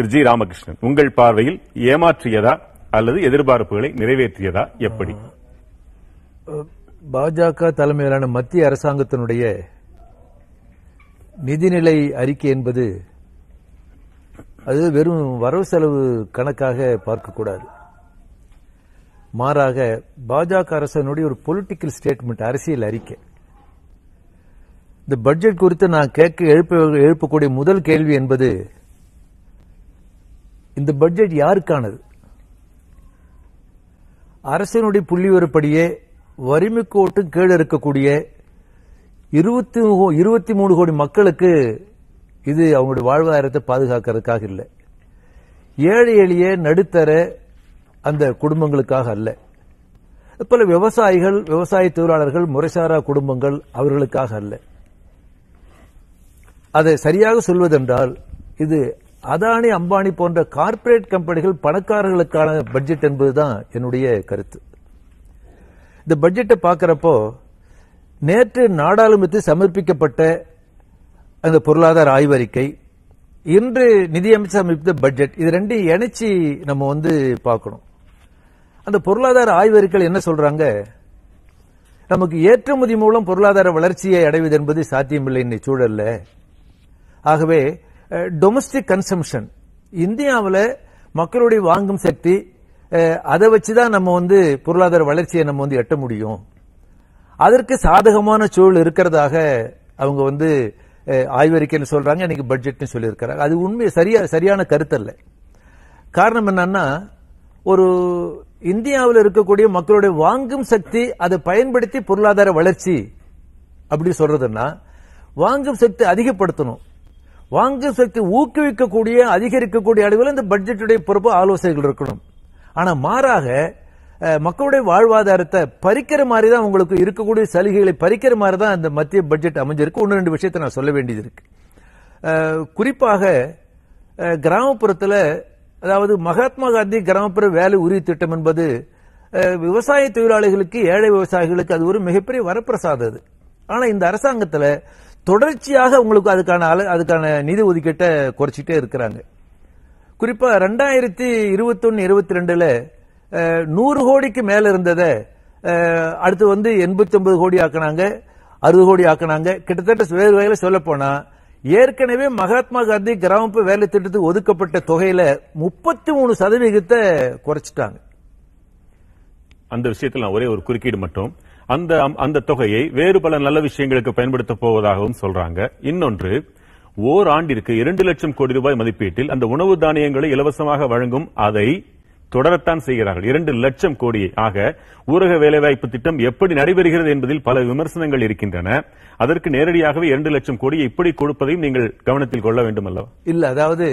திரு G Ramakrishnan உங்கள் பார்வையில் ஏமாற்றியதா அல்லது எதிர்பார்ப்புகளை நிறைவேற்றியதா எப்படி பாஜக தலைமையிலான மத்திய அரசாங்கத்தினுடைய நிதிநிலை அறிக்கை என்பது அது வெறும் வரவு செலவு கணக்காக பார்க்கக்கூடாது மாறாக பாஜக அரசனுடைய ஒரு பொலிட்டிக்கல் ஸ்டேட்மெண்ட் அரசியல் அறிக்கை இந்த பட்ஜெட் குறித்து நான் கேட்க எழுப்ப எழுப்பக்கூடிய முதல் கேள்வி என்பது இந்த பட்ஜெட் யாருக்கானது அரசினுடைய புள்ளிவரப்படியே வரிமை கோட்டும் கீழே இருக்கக்கூடிய இருபத்தி இருபத்தி மூணு கோடி மக்களுக்கு இது அவங்களுடைய வாழ்வாதாரத்தை பாதுகாக்கிறதுக்காக இல்லை ஏழை எளிய நடுத்தர அந்த குடும்பங்களுக்காக அல்ல பல விவசாயிகள் விவசாய தொழிலாளர்கள் முறைசாரா குடும்பங்கள் அவர்களுக்காக அல்ல அதை சரியாக சொல்வதென்றால் இது அதானி அம்பானி போன்ற கார்ப்பரேட் கம்பெனிகள் பணக்காரர்களுக்கான பட்ஜெட் என்பதுதான் என்னுடைய கருத்து இந்த பட்ஜெட்டை பார்க்கிறப்போ நேற்று நாடாளுமன்றத்தில் சமர்ப்பிக்கப்பட்ட அந்த பொருளாதார ஆய்வறிக்கை இன்று நிதியமைச்சர் சமர்ப்பித்த பட்ஜெட் இது ரெண்டையும் இணைச்சி நம்ம வந்து பார்க்கணும் அந்த பொருளாதார ஆய்வறிக்கை என்ன சொல்றாங்க நமக்கு ஏற்றுமதி மூலம் பொருளாதார வளர்ச்சியை அடைவது என்பது சாத்தியமில்லை இன்னை சூழல்ல ஆகவே டொமஸ்டிக் கன்சம்ஷன் இந்தியாவில் மக்களுடைய வாங்கும் சக்தி அதை வச்சு தான் நம்ம வந்து பொருளாதார வளர்ச்சியை நம்ம வந்து எட்ட முடியும் அதற்கு சாதகமான சூழல் இருக்கிறதாக அவங்க வந்து ஆய்வறிக்கைன்னு சொல்றாங்க இன்னைக்கு பட்ஜெட்னு சொல்லியிருக்கிறாங்க அது உண்மை சரியா சரியான கருத்து இல்லை காரணம் என்னன்னா ஒரு இந்தியாவில் இருக்கக்கூடிய மக்களுடைய வாங்கும் சக்தி அதை பயன்படுத்தி பொருளாதார வளர்ச்சி அப்படி சொல்றதுன்னா வாங்கும் சக்தி அதிகப்படுத்தணும் வாங்கு சக்தி ஊக்குவிக்கக்கூடிய அதிகரிக்கக்கூடிய அளவில் இந்த பட்ஜெட்டுடைய பொறுப்பு ஆலோசனைகள் இருக்கணும் ஆனா மாறாக மக்களுடைய வாழ்வாதாரத்தை பறிக்கிற மாதிரி தான் உங்களுக்கு இருக்கக்கூடிய சலுகைகளை பறிக்கிற மாதிரி தான் இந்த மத்திய பட்ஜெட் அமைஞ்சிருக்கு ஒன்று ரெண்டு விஷயத்தை நான் சொல்ல வேண்டியது இருக்கு குறிப்பாக கிராமப்புறத்தில் அதாவது மகாத்மா காந்தி கிராமப்புற வேலை உறுதி திட்டம் என்பது விவசாய தொழிலாளிகளுக்கு ஏழை விவசாயிகளுக்கு அது ஒரு மிகப்பெரிய வரப்பிரசாதம் அது ஆனால் இந்த அரசாங்கத்தில் தொடர்ச்சியாக உங்களுக்கு அதுக்கான அதுக்கான நிதி ஒதுக்கீட்டை குறைச்சிட்டே இருக்கிறாங்க குறிப்பாக ரெண்டாயிரத்தி இருபத்தொன்னு இருபத்தி ரெண்டுல நூறு கோடிக்கு மேல இருந்ததை அடுத்து வந்து எண்பத்தி ஒன்பது கோடி ஆக்கினாங்க அறுபது கோடி ஆக்கினாங்க கிட்டத்தட்ட வேறு வகையில் சொல்ல போனா ஏற்கனவே மகாத்மா காந்தி கிராமப்பு வேலை திட்டத்துக்கு ஒதுக்கப்பட்ட தொகையில முப்பத்தி மூணு சதவீதத்தை குறைச்சிட்டாங்க அந்த விஷயத்தில் ஒரே ஒரு குறுக்கீடு மட்டும் அந்த அந்த தொகையை வேறு பல நல்ல விஷயங்களுக்கு பயன்படுத்தப் போவதாகவும் சொல்றாங்க இன்னொன்று ஓர் ஆண்டிற்கு இரண்டு லட்சம் கோடி ரூபாய் மதிப்பீட்டில் அந்த உணவு தானியங்களை இலவசமாக வழங்கும் அதை தொடரத்தான் செய்கிறார்கள் இரண்டு லட்சம் கோடி ஆக ஊரக வேலைவாய்ப்பு திட்டம் எப்படி நடைபெறுகிறது என்பதில் பல விமர்சனங்கள் இருக்கின்றன அதற்கு நேரடியாகவே இரண்டு லட்சம் கோடியை இப்படி கொடுப்பதையும் நீங்கள் கவனத்தில் கொள்ள வேண்டும் அல்லவா இல்ல அதாவது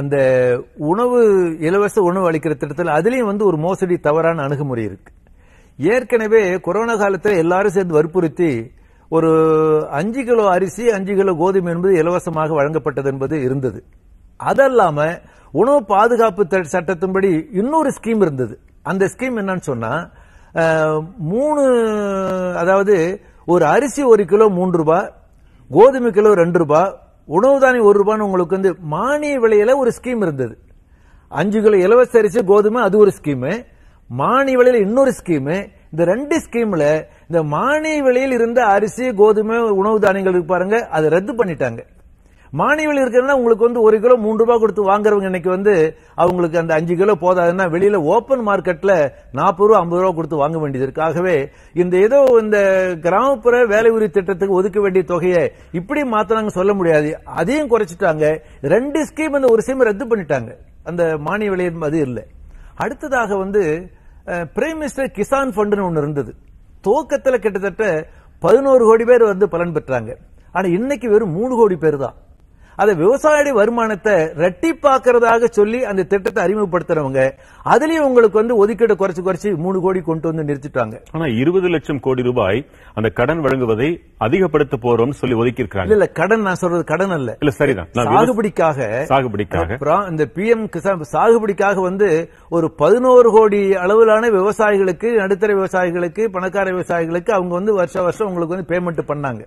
அந்த உணவு இலவச உணவு அளிக்கிற திட்டத்தில் அதுலயும் வந்து ஒரு மோசடி தவறான அணுகுமுறை இருக்கு ஏற்கனவே கொரோனா காலத்தில் எல்லாரும் சேர்ந்து வற்புறுத்தி ஒரு அஞ்சு கிலோ அரிசி அஞ்சு கிலோ கோதுமை என்பது இலவசமாக வழங்கப்பட்டது என்பது இருந்தது அதல்லாம உணவு பாதுகாப்பு சட்டத்தின்படி இன்னொரு ஸ்கீம் இருந்தது அந்த ஸ்கீம் என்னன்னு சொன்னா மூணு அதாவது ஒரு அரிசி ஒரு கிலோ மூன்று ரூபாய் கோதுமை கிலோ ரெண்டு ரூபாய் உணவு தானே ஒரு ரூபான்னு உங்களுக்கு வந்து மானிய விலையில ஒரு ஸ்கீம் இருந்தது அஞ்சு கிலோ இலவச அரிசி கோதுமை அது ஒரு ஸ்கீமு மானிய விலையில் இன்னொரு ஸ்கீமு இந்த ரெண்டு ஸ்கீம்ல இந்த மானிய விலையில் இருந்த அரிசி கோதுமை உணவு தானியங்கள் இருக்கு பாருங்க அதை ரத்து பண்ணிட்டாங்க மானிய விலை இருக்கிறதுனா உங்களுக்கு வந்து ஒரு கிலோ மூன்று ரூபாய் கொடுத்து வாங்குறவங்க இன்னைக்கு வந்து அவங்களுக்கு அந்த அஞ்சு கிலோ போதாதுன்னா வெளியில ஓப்பன் மார்க்கெட்ல நாற்பது ரூபா ஐம்பது ரூபா கொடுத்து வாங்க வேண்டியது இருக்கு ஆகவே இந்த ஏதோ இந்த கிராமப்புற வேலை உறுதி திட்டத்துக்கு ஒதுக்க வேண்டிய தொகையை இப்படி மாத்தினாங்க சொல்ல முடியாது அதையும் குறைச்சிட்டாங்க ரெண்டு ஸ்கீம் இந்த ஒரு ஸ்கீம் ரத்து பண்ணிட்டாங்க அந்த மானிய விலையின் அது இல்லை அடுத்ததாக வந்து பிரைம் மினிஸ்டர் கிசான் ஃபண்ட்னு ஒன்று இருந்தது துவக்கத்தில் கிட்டத்தட்ட பதினோரு கோடி பேர் வந்து பலன் பெற்றாங்க ஆனால் இன்னைக்கு வெறும் மூணு கோடி பேர் தான் அதை விவசாயியுடைய வருமானத்தை ரெட்டிப்பாக்குறதாக சொல்லி அந்த திட்டத்தை அறிமுகப்படுத்துறவங்க அதுலயும் உங்களுக்கு வந்து ஒதுக்கீடு குறைச்சு குறைச்சு மூணு கோடி கொண்டு வந்து நிறுத்திட்டாங்க ஆனா இருபது லட்சம் கோடி ரூபாய் அந்த கடன் வழங்குவதை அதிகப்படுத்த போறோம் சொல்லி ஒதுக்கி இருக்காங்க இல்ல கடன் நான் சொல்றது கடன் அல்ல இல்ல சரிதான் சாகுபடிக்காக சாகுபடிக்காக இந்த பி எம் கிசான் சாகுபடிக்காக வந்து ஒரு பதினோரு கோடி அளவிலான விவசாயிகளுக்கு நடுத்தர விவசாயிகளுக்கு பணக்கார விவசாயிகளுக்கு அவங்க வந்து வருஷ வருஷம் உங்களுக்கு வந்து பேமெண்ட் பண்ணாங்க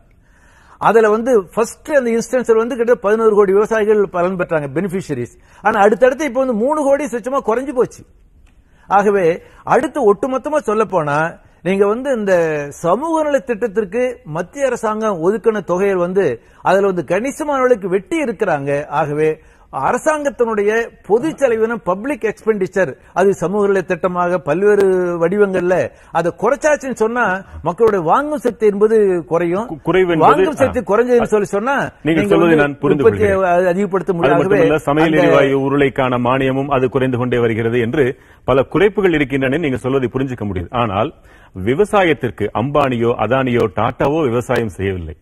அதுல வந்து ஃபர்ஸ்ட் அந்த இன்ஸ்டன்ஸ்ல வந்து கிட்ட பதினோரு கோடி விவசாயிகள் பலன் பெற்றாங்க பெனிஃபிஷரிஸ் ஆனா அடுத்தடுத்து இப்போ வந்து மூணு கோடி சுச்சமா குறைஞ்சு போச்சு ஆகவே அடுத்து ஒட்டுமொத்தமா சொல்ல போனா நீங்க வந்து இந்த சமூக நல திட்டத்திற்கு மத்திய அரசாங்கம் ஒதுக்கின தொகையில் வந்து அதுல வந்து கணிசமானவர்களுக்கு வெட்டி இருக்கிறாங்க ஆகவே அரசாங்கத்தினுடைய பொது செலவினம் பப்ளிக் எக்ஸ்பெண்டிச்சர் அது சமூக திட்டமாக பல்வேறு வடிவங்கள்ல அதை குறைச்சாச்சுன்னு சொன்னா மக்களுடைய வாங்கும் சக்தி என்பது குறையும் வாங்கும் சக்தி குறைஞ்சதுன்னு சொல்லி சொன்னா நீங்க நான் புரிந்து அதிகப்படுத்த முடியாது சமையல் எரிவாயு உருளைக்கான மானியமும் அது குறைந்து கொண்டே வருகிறது என்று பல குறைப்புகள் இருக்கின்றன நீங்க சொல்வதை புரிஞ்சுக்க முடியுது ஆனால் விவசாயத்திற்கு அம்பானியோ அதானியோ டாட்டாவோ விவசாயம் செய்யவில்லை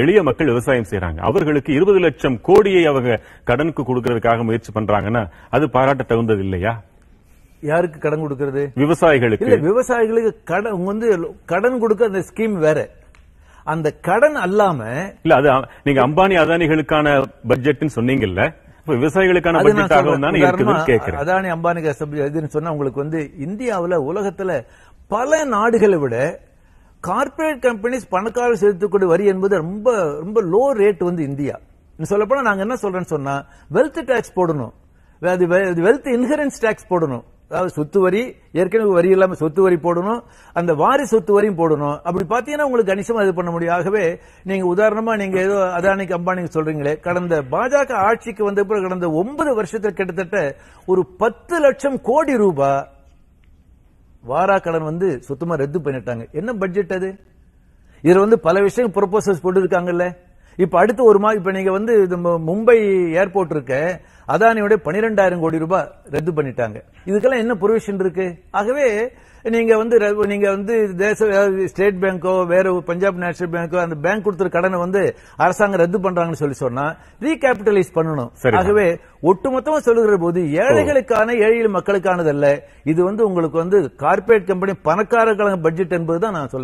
எளிய மக்கள் விவசாயம் செய்யறாங்க அவர்களுக்கு இருபது லட்சம் கோடியை அவங்க கடனுக்கு கொடுக்கறதுக்காக முயற்சி பண்றாங்கன்னா அது பாராட்ட தகுந்தது இல்லையா யாருக்கு கடன் கொடுக்கிறது விவசாயிகளுக்கு விவசாயிகளுக்கு கடன் வந்து கடன் கொடுக்க அந்த ஸ்கீம் வேற அந்த கடன் அல்லாம இல்ல அது நீங்க அம்பானி அதானிகளுக்கான பட்ஜெட் சொன்னீங்கல்ல விவசாயிகளுக்கான அதானி அம்பானி சொன்னா உங்களுக்கு வந்து இந்தியாவில் உலகத்துல பல நாடுகளை விட கார்பரேட் கம்பெனிஸ் பணக்காரர் செலுத்தக்கூடிய வரி என்பது ரொம்ப ரொம்ப லோ ரேட் வந்து இந்தியா சொல்லப்போனா நாங்க என்ன சொல்றேன்னு சொன்னா வெல்த் டேக்ஸ் போடணும் அது வெல்த் இன்சூரன்ஸ் டேக்ஸ் போடணும் அதாவது சொத்து வரி ஏற்கனவே வரி இல்லாம சொத்து வரி போடணும் அந்த வாரி சொத்து வரியும் போடணும் அப்படி பாத்தீங்கன்னா உங்களுக்கு கணிசமா இது பண்ண முடியும் ஆகவே நீங்க உதாரணமா நீங்க ஏதோ அதானி கம்பானி சொல்றீங்களே கடந்த பாஜக ஆட்சிக்கு வந்த பிறகு கடந்த ஒன்பது வருஷத்துல கிட்டத்தட்ட ஒரு பத்து லட்சம் கோடி ரூபாய் வாரா கடன் வந்து சுத்தமா ரத்து பண்ணிட்டாங்க என்ன பட்ஜெட் அது இதுல வந்து பல விஷயம் ப்ரொபோசல்ஸ் போட்டுருக்காங்கல்ல இப்ப அடுத்து ஒரு மாதிரி இப்ப நீங்க வந்து மும்பை ஏர்போர்ட் இருக்க அதானியோட பனிரெண்டாயிரம் கோடி ரூபாய் ரத்து பண்ணிட்டாங்க இதுக்கெல்லாம் என்ன ப்ரொவிஷன் இருக்கு ஆகவே நீங்க வந்து நீங்க வந்து தேச ஸ்டேட் பேங்கோ வேற பஞ்சாப் நேஷனல் பேங்கோ அந்த பேங்க் கொடுத்துரு கடனை வந்து அரசாங்கம் ரத்து பண்றாங்கன்னு சொல்லி சொன்னா ரீகேபிட்டலைஸ் பண்ணணும் ஆகவே ஒட்டுமொத்தமா சொல்லுகிற போது ஏழைகளுக்கான ஏழை மக்களுக்கானது அல்ல இது வந்து உங்களுக்கு வந்து கார்பரேட் கம்பெனி பணக்காரர்களுக்கான பட்ஜெட் என்பதுதான் நான் சொல்ல